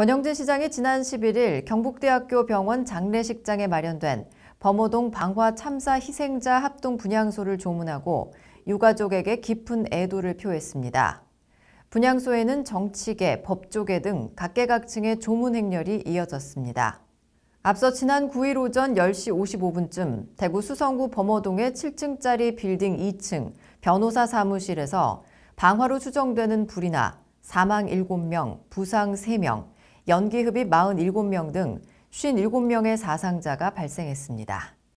권영진 시장이 지난 11일 경북대학교 병원 장례식장에 마련된 범어동 방화 참사 희생자 합동 분향소를 조문하고 유가족에게 깊은 애도를 표했습니다. 분향소에는 정치계, 법조계 등 각계각층의 조문 행렬이 이어졌습니다. 앞서 지난 9일 오전 10시 55분쯤 대구 수성구 범어동의 7층짜리 빌딩 2층 변호사 사무실에서 방화로 추정되는 불이 나 사망 7명, 부상 3명, 연기흡입 47명 등 57명의 사상자가 발생했습니다.